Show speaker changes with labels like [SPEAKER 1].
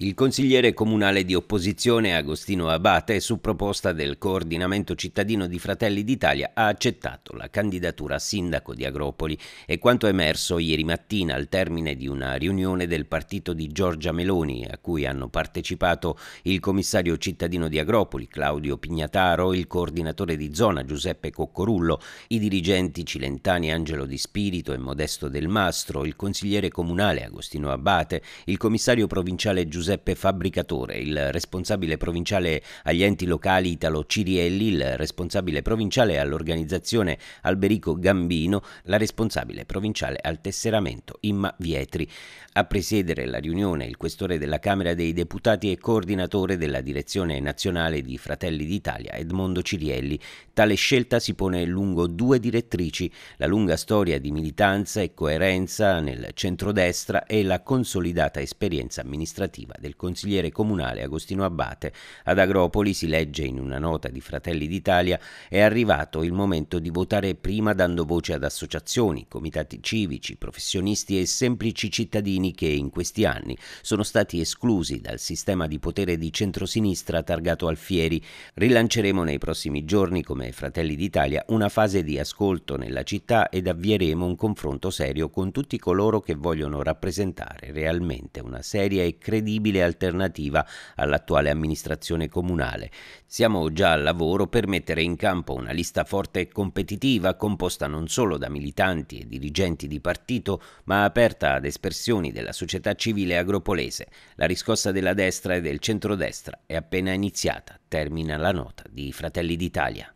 [SPEAKER 1] Il consigliere comunale di opposizione Agostino Abate, su proposta del coordinamento cittadino di Fratelli d'Italia, ha accettato la candidatura a sindaco di Agropoli e quanto emerso ieri mattina al termine di una riunione del partito di Giorgia Meloni, a cui hanno partecipato il commissario cittadino di Agropoli Claudio Pignataro, il coordinatore di zona Giuseppe Coccorullo, i dirigenti cilentani Angelo Di Spirito e Modesto Del Mastro, il consigliere comunale Agostino Abate, il commissario provinciale Giuseppe Giuseppe Fabbricatore, il responsabile provinciale agli enti locali Italo Cirielli, il responsabile provinciale all'organizzazione Alberico Gambino, la responsabile provinciale al tesseramento Imma Vietri. A presiedere la riunione il questore della Camera dei Deputati e coordinatore della direzione nazionale di Fratelli d'Italia Edmondo Cirielli. Tale scelta si pone lungo due direttrici, la lunga storia di militanza e coerenza nel centrodestra e la consolidata esperienza amministrativa del consigliere comunale Agostino Abbate. Ad Agropoli si legge in una nota di Fratelli d'Italia è arrivato il momento di votare prima dando voce ad associazioni, comitati civici, professionisti e semplici cittadini che in questi anni sono stati esclusi dal sistema di potere di centrosinistra targato Alfieri. Rilanceremo nei prossimi giorni come Fratelli d'Italia una fase di ascolto nella città ed avvieremo un confronto serio con tutti coloro che vogliono rappresentare realmente una seria e credibile possibile alternativa all'attuale amministrazione comunale. Siamo già al lavoro per mettere in campo una lista forte e competitiva, composta non solo da militanti e dirigenti di partito, ma aperta ad espressioni della società civile agropolese. La riscossa della destra e del centrodestra è appena iniziata, termina la nota di Fratelli d'Italia.